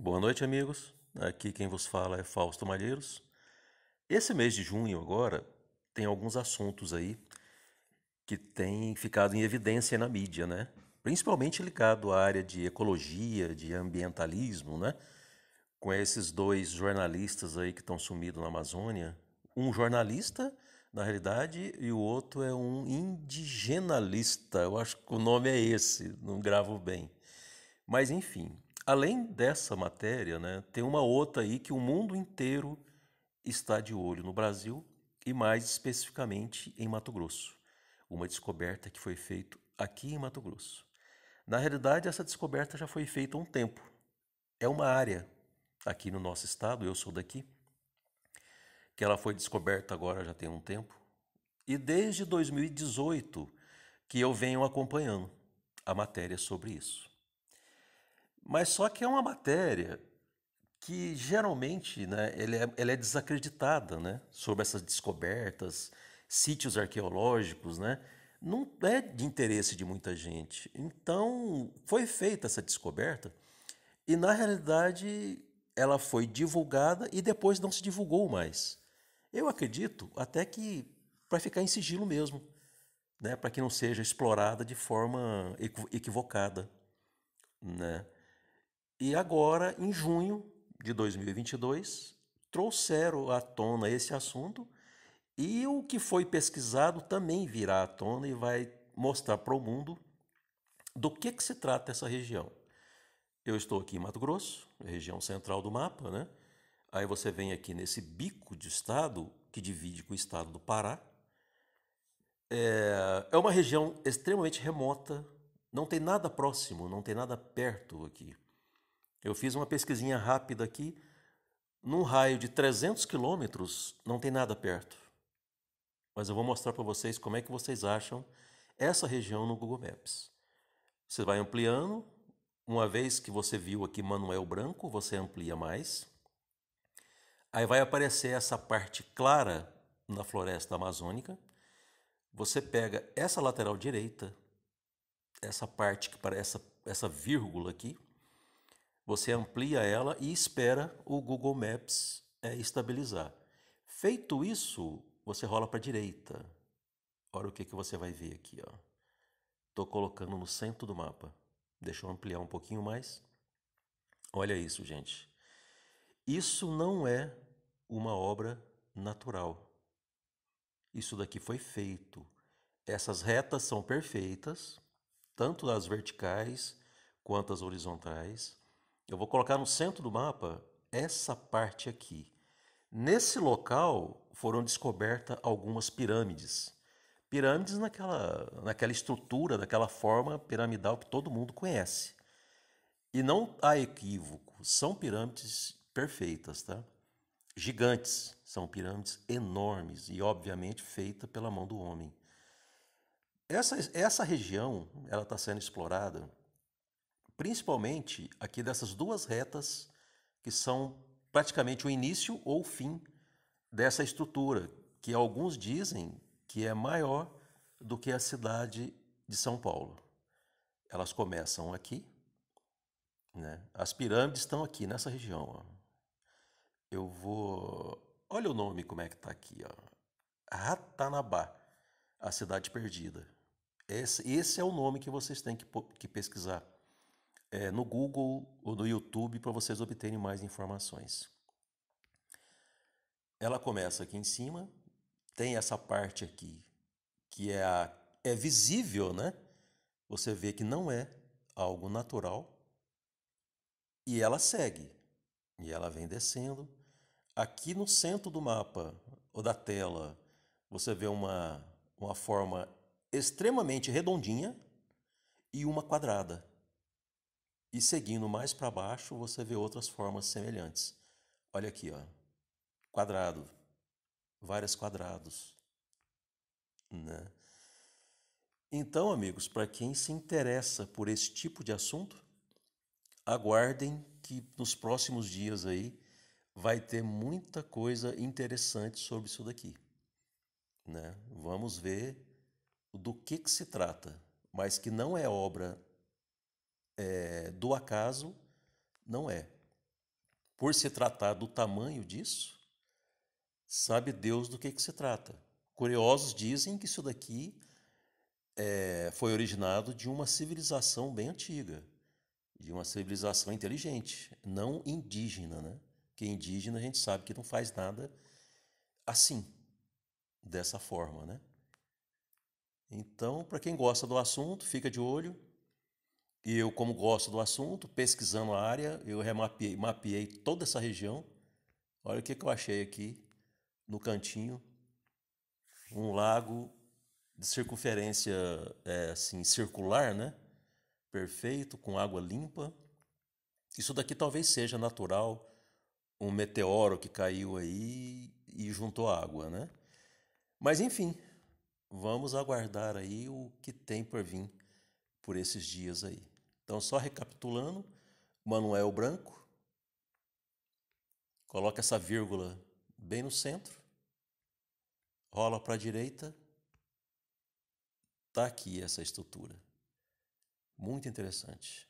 Boa noite, amigos. Aqui quem vos fala é Fausto Malheiros. Esse mês de junho agora tem alguns assuntos aí que têm ficado em evidência na mídia, né? Principalmente ligado à área de ecologia, de ambientalismo, né? Com esses dois jornalistas aí que estão sumidos na Amazônia, um jornalista, na realidade, e o outro é um indigenalista. Eu acho que o nome é esse, não gravo bem. Mas enfim, além dessa matéria, né, tem uma outra aí que o mundo inteiro está de olho no Brasil e mais especificamente em Mato Grosso. Uma descoberta que foi feita aqui em Mato Grosso. Na realidade, essa descoberta já foi feita há um tempo. É uma área aqui no nosso estado, eu sou daqui, que ela foi descoberta agora já tem um tempo. E desde 2018 que eu venho acompanhando a matéria sobre isso. Mas só que é uma matéria que geralmente né, ela, é, ela é desacreditada né, sobre essas descobertas, sítios arqueológicos, né? Não é de interesse de muita gente. Então, foi feita essa descoberta e, na realidade, ela foi divulgada e depois não se divulgou mais. Eu acredito até que para ficar em sigilo mesmo, né? para que não seja explorada de forma equivocada. Né? E agora, em junho de 2022, trouxeram à tona esse assunto e o que foi pesquisado também virá à tona e vai mostrar para o mundo do que, que se trata essa região. Eu estou aqui em Mato Grosso, região central do mapa, né? Aí você vem aqui nesse bico de estado que divide com o estado do Pará. É, é uma região extremamente remota, não tem nada próximo, não tem nada perto aqui. Eu fiz uma pesquisinha rápida aqui. Num raio de 300 quilômetros, não tem nada perto. Mas eu vou mostrar para vocês como é que vocês acham essa região no Google Maps. Você vai ampliando. Uma vez que você viu aqui Manuel Branco, você amplia mais. Aí vai aparecer essa parte clara na floresta amazônica. Você pega essa lateral direita, essa parte que parece essa, essa vírgula aqui, você amplia ela e espera o Google Maps é, estabilizar. Feito isso, você rola para a direita. Olha o que, que você vai ver aqui. Estou colocando no centro do mapa. Deixa eu ampliar um pouquinho mais. Olha isso, gente. Isso não é uma obra natural. Isso daqui foi feito. Essas retas são perfeitas, tanto as verticais quanto as horizontais. Eu vou colocar no centro do mapa essa parte aqui. Nesse local foram descobertas algumas pirâmides. Pirâmides naquela, naquela estrutura, daquela forma piramidal que todo mundo conhece. E não há equívoco, são pirâmides perfeitas, tá? Gigantes, são pirâmides enormes e obviamente feitas pela mão do homem. Essa, essa região ela está sendo explorada principalmente aqui dessas duas retas que são praticamente o início ou o fim dessa estrutura, que alguns dizem que é maior do que a cidade de São Paulo. Elas começam aqui, né? As pirâmides estão aqui nessa região. Ó. Eu vou. Olha o nome como é que está aqui, ó. Ratanabá, a cidade perdida. Esse, esse, é o nome que vocês têm que, que pesquisar é, no Google ou no YouTube para vocês obterem mais informações. Ela começa aqui em cima, tem essa parte aqui que é, a, é visível, né? Você vê que não é algo natural e ela segue e ela vem descendo. Aqui no centro do mapa ou da tela você vê uma, uma forma extremamente redondinha e uma quadrada. E seguindo mais para baixo, você vê outras formas semelhantes. Olha aqui, ó. Quadrado. Vários quadrados, né? Então, amigos, para quem se interessa por esse tipo de assunto, aguardem que nos próximos dias aí vai ter muita coisa interessante sobre isso daqui. Né? Vamos ver do que, que se trata, mas que não é obra é, do acaso não é. Por se tratar do tamanho disso, sabe Deus do que, que se trata. Curiosos dizem que isso daqui é, foi originado de uma civilização bem antiga, de uma civilização inteligente, não indígena, né? Que indígena a gente sabe que não faz nada assim, dessa forma, né? Então, para quem gosta do assunto, fica de olho. E eu, como gosto do assunto, pesquisando a área, eu remapeei mapeei toda essa região. Olha o que, que eu achei aqui no cantinho. Um lago de circunferência é, assim, circular, né? Perfeito, com água limpa. Isso daqui talvez seja natural, um meteoro que caiu aí e juntou água, né? Mas enfim, vamos aguardar aí o que tem por vir por esses dias aí. Então, só recapitulando, Manuel Branco, coloca essa vírgula bem no centro, rola para a direita, tá aqui essa estrutura. Muito interessante.